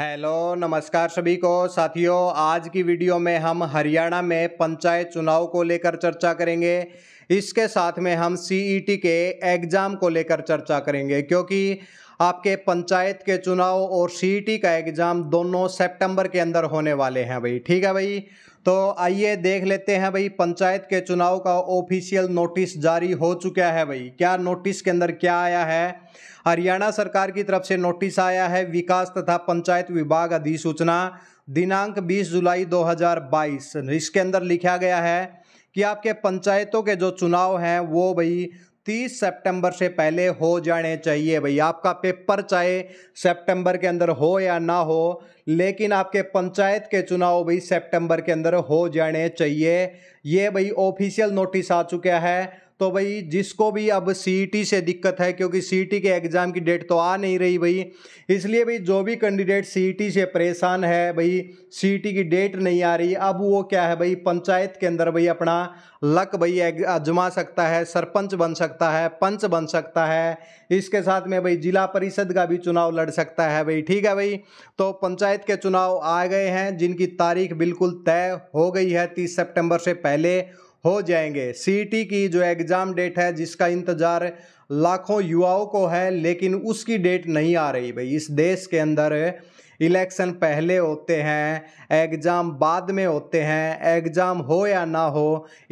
hello नमस्कार सभी को साथियों आज की वीडियो में हम हरियाणा में पंचायत चुनाव को लेकर चर्चा करेंगे इसके साथ में हम सी e के एग्ज़ाम को लेकर चर्चा करेंगे क्योंकि आपके पंचायत के चुनाव और सी e का एग्ज़ाम दोनों सितंबर के अंदर होने वाले हैं भाई ठीक है भाई तो आइए देख लेते हैं भाई पंचायत के चुनाव का ऑफिशियल नोटिस जारी हो चुका है भाई क्या नोटिस के अंदर क्या आया है हरियाणा सरकार की तरफ से नोटिस आया है विकास तथा पंचायत विभाग अधिसूचना दिनांक 20 जुलाई 2022 इसके अंदर लिखा गया है कि आपके पंचायतों के जो चुनाव हैं वो भाई 30 सितंबर से पहले हो जाने चाहिए भाई आपका पेपर चाहे सितंबर के अंदर हो या ना हो लेकिन आपके पंचायत के चुनाव भाई सितंबर के अंदर हो जाने चाहिए ये भाई ऑफिशियल नोटिस आ चुका है तो भाई जिसको भी अब सी e से दिक्कत है क्योंकि सी e के एग्ज़ाम की डेट तो आ नहीं रही भाई इसलिए भाई जो भी कैंडिडेट सी e से परेशान है भाई सी की डेट नहीं आ रही अब वो क्या है भाई पंचायत के अंदर भाई अपना लक भाई आजमा सकता है सरपंच बन सकता है पंच बन सकता है इसके साथ में भाई जिला परिषद का भी चुनाव लड़ सकता है भाई ठीक है भाई तो पंचायत के चुनाव आ गए हैं जिनकी तारीख बिल्कुल तय हो गई है तीस सेप्टेम्बर से पहले हो जाएंगे सीटी e की जो एग्ज़ाम डेट है जिसका इंतज़ार लाखों युवाओं को है लेकिन उसकी डेट नहीं आ रही भाई इस देश के अंदर इलेक्शन पहले होते हैं एग्ज़ाम बाद में होते हैं एग्ज़ाम हो या ना हो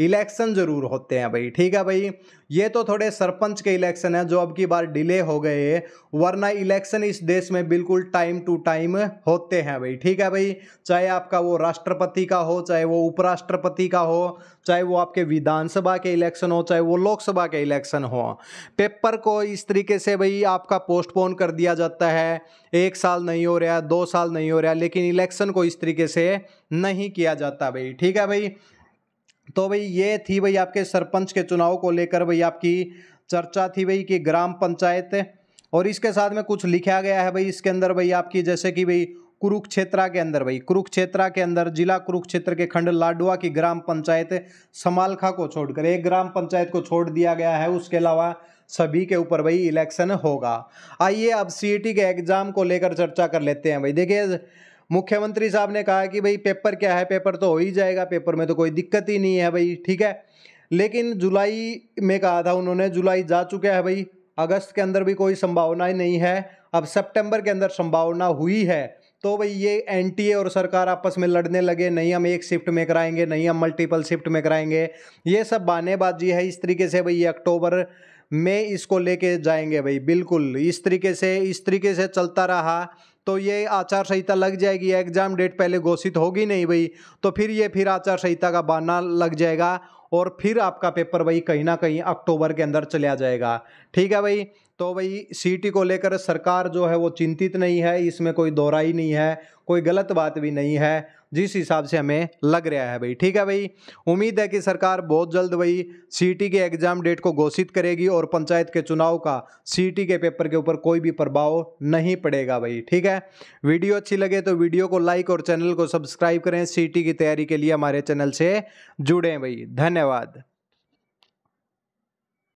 इलेक्शन ज़रूर होते हैं भाई ठीक है भाई ये तो थोड़े सरपंच के इलेक्शन हैं जो अब की बार डिले हो गए वरना इलेक्शन इस देश में बिल्कुल टाइम टू टाइम होते हैं भाई ठीक है भाई चाहे आपका वो राष्ट्रपति का हो चाहे वो उपराष्ट्रपति का हो चाहे वो आपके विधानसभा के इलेक्शन हो चाहे वो लोकसभा के इलेक्शन हो पेपर को इस तरीके से भाई आपका पोस्टपोन कर दिया जाता है एक साल नहीं हो रहा है दो दो साल नहीं हो रहा लेकिन इलेक्शन को इस तरीके से नहीं किया जाता भाई ठीक है भाई तो भाई ये थी भाई आपके सरपंच के चुनाव को लेकर भाई आपकी चर्चा थी भाई कि ग्राम पंचायत और इसके साथ में कुछ लिखा गया है भाई इसके अंदर भाई आपकी जैसे कि भाई कुरुक्षेत्रा के अंदर भाई कुरुक्षेत्रा के अंदर जिला कुरुक्षेत्र के खंड लाडुआ की ग्राम पंचायत समालखा को छोड़कर एक ग्राम पंचायत को छोड़ दिया गया है उसके अलावा सभी के ऊपर भाई इलेक्शन होगा आइए अब सी e के एग्जाम को लेकर चर्चा कर लेते हैं भाई देखिए मुख्यमंत्री साहब ने कहा कि भाई पेपर क्या है पेपर तो हो ही जाएगा पेपर में तो कोई दिक्कत ही नहीं है भाई ठीक है लेकिन जुलाई में कहा था उन्होंने जुलाई जा चुका है भाई अगस्त के अंदर भी कोई संभावना ही नहीं है अब सितंबर के अंदर संभावना हुई है तो भाई ये एन और सरकार आपस में लड़ने लगे नहीं हम एक शिफ्ट में कराएंगे नहीं हम मल्टीपल शिफ्ट में कराएंगे ये सब बानेबाजी है इस तरीके से भाई ये अक्टूबर में इसको लेके जाएंगे भाई बिल्कुल इस तरीके से इस तरीके से चलता रहा तो ये आचार संहिता लग जाएगी एग्जाम डेट पहले घोषित होगी नहीं भाई तो फिर ये फिर आचार संहिता का बहाना लग जाएगा और फिर आपका पेपर भाई कहीं ना कहीं अक्टूबर के अंदर चला जाएगा ठीक है भाई तो भाई सीटी को लेकर सरकार जो है वो चिंतित नहीं है इसमें कोई दोहराई नहीं है कोई गलत बात भी नहीं है जिस हिसाब से हमें लग रहा है भाई ठीक है भाई उम्मीद है कि सरकार बहुत जल्द भाई सीटी के एग्जाम डेट को घोषित करेगी और पंचायत के चुनाव का सीटी के पेपर के ऊपर कोई भी प्रभाव नहीं पड़ेगा भाई ठीक है वीडियो अच्छी लगे तो वीडियो को लाइक और चैनल को सब्सक्राइब करें सी की तैयारी के लिए हमारे चैनल से जुड़ें भाई धन्यवाद